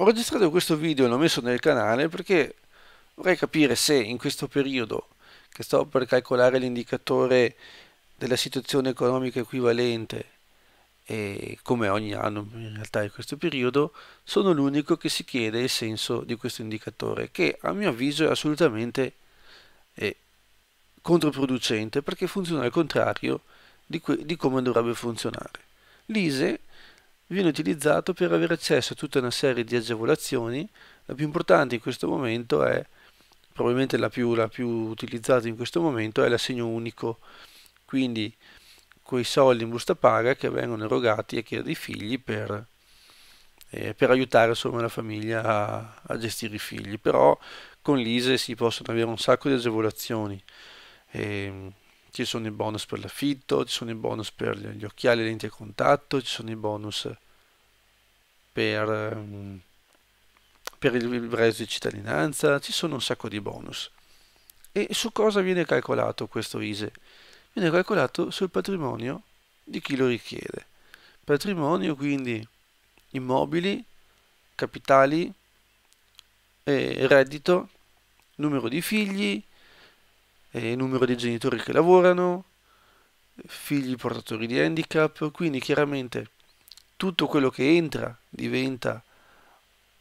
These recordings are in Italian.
Ho registrato questo video e l'ho messo nel canale perché vorrei capire se in questo periodo che sto per calcolare l'indicatore della situazione economica equivalente e come ogni anno in realtà in questo periodo sono l'unico che si chiede il senso di questo indicatore che a mio avviso è assolutamente eh, controproducente perché funziona al contrario di, di come dovrebbe funzionare. L'ISE viene utilizzato per avere accesso a tutta una serie di agevolazioni. La più importante in questo momento è, probabilmente la più, la più utilizzata in questo momento, è l'assegno unico. Quindi quei soldi in busta paga che vengono erogati a chi ha dei figli per, eh, per aiutare insomma, la famiglia a, a, gestire i figli. Però con l'ISE si possono avere un sacco di agevolazioni. Eh, ci sono i bonus per l'affitto, ci sono i bonus per gli occhiali e lenti a contatto, ci sono i bonus per, ehm, per il reso di cittadinanza, ci sono un sacco di bonus. E su cosa viene calcolato questo ISE? Viene calcolato sul patrimonio di chi lo richiede. Patrimonio quindi immobili, capitali, eh, reddito, numero di figli, eh, numero di genitori che lavorano, figli portatori di handicap, quindi chiaramente tutto quello che entra diventa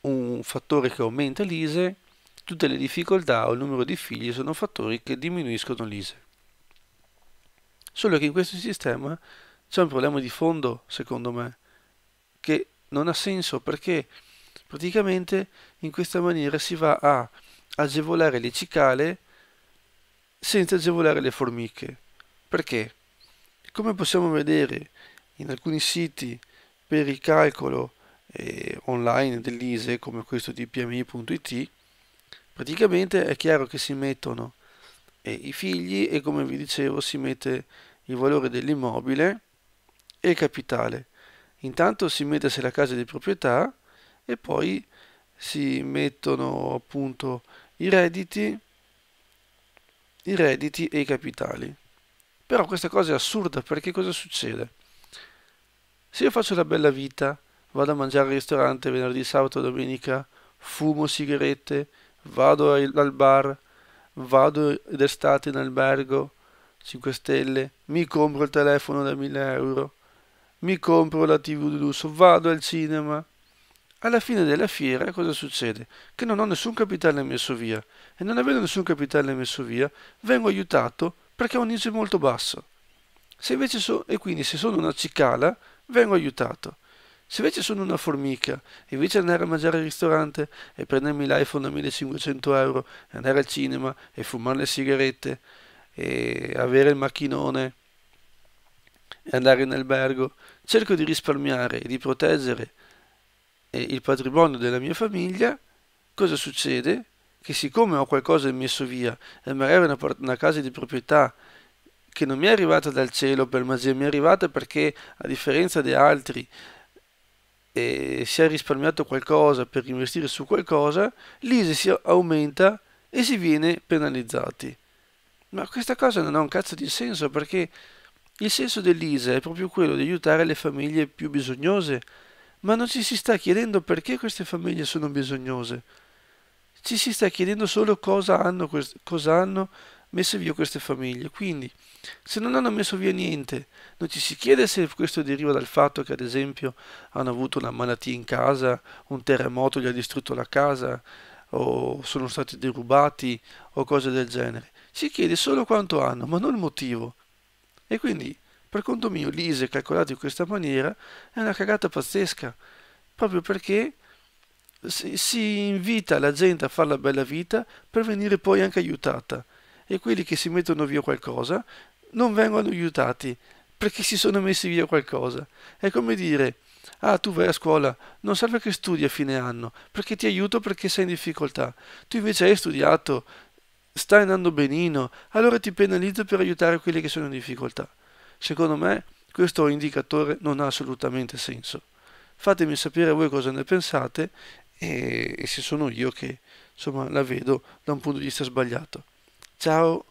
un fattore che aumenta l'ISE, tutte le difficoltà o il numero di figli sono fattori che diminuiscono l'ISE. Solo che in questo sistema c'è un problema di fondo, secondo me, che non ha senso perché praticamente in questa maniera si va a agevolare le cicale senza agevolare le formiche. Perché? Come possiamo vedere in alcuni siti per il calcolo eh, online dell'ISE, come questo di pmi.it, praticamente è chiaro che si mettono eh, i figli e come vi dicevo si mette il valore dell'immobile e il capitale. Intanto si mette se la casa è di proprietà e poi si mettono appunto i redditi i redditi e i capitali. Però questa cosa è assurda perché cosa succede? Se io faccio la bella vita, vado a mangiare al ristorante venerdì, sabato, domenica, fumo sigarette, vado al bar, vado d'estate in albergo 5 stelle, mi compro il telefono da 1000 euro, mi compro la tv di lusso, vado al cinema, alla fine della fiera cosa succede? Che non ho nessun capitale messo via e non avendo nessun capitale messo via vengo aiutato perché ho un ISO molto basso. Se invece so, e quindi se sono una cicala vengo aiutato. Se invece sono una formica e invece andare a mangiare al ristorante e prendermi l'iPhone a 1500 euro e andare al cinema e fumare le sigarette e avere il macchinone e andare in albergo, cerco di risparmiare e di proteggere il patrimonio della mia famiglia, cosa succede? Che siccome ho qualcosa messo via e magari una, una casa di proprietà che non mi è arrivata dal cielo per magia, mi è arrivata perché a differenza di altri eh, si è risparmiato qualcosa per investire su qualcosa, l'ISE si aumenta e si viene penalizzati. Ma questa cosa non ha un cazzo di senso perché il senso dell'ISE è proprio quello di aiutare le famiglie più bisognose ma non ci si sta chiedendo perché queste famiglie sono bisognose. Ci si sta chiedendo solo cosa hanno, cosa hanno messo via queste famiglie. Quindi, se non hanno messo via niente, non ci si chiede se questo deriva dal fatto che, ad esempio, hanno avuto una malattia in casa, un terremoto gli ha distrutto la casa, o sono stati derubati, o cose del genere. Si chiede solo quanto hanno, ma non il motivo. E quindi per conto mio l'ISE calcolato in questa maniera è una cagata pazzesca, proprio perché si, invita la gente a fare la bella vita per venire poi anche aiutata e quelli che si mettono via qualcosa non vengono aiutati perché si sono messi via qualcosa. È come dire, ah tu vai a scuola, non serve che studi a fine anno, perché ti aiuto perché sei in difficoltà. Tu invece hai studiato, stai andando benino, allora ti penalizzo per aiutare quelli che sono in difficoltà. Secondo me questo indicatore non ha assolutamente senso. Fatemi sapere voi cosa ne pensate e, e se sono io che insomma, la vedo da un punto di vista sbagliato. Ciao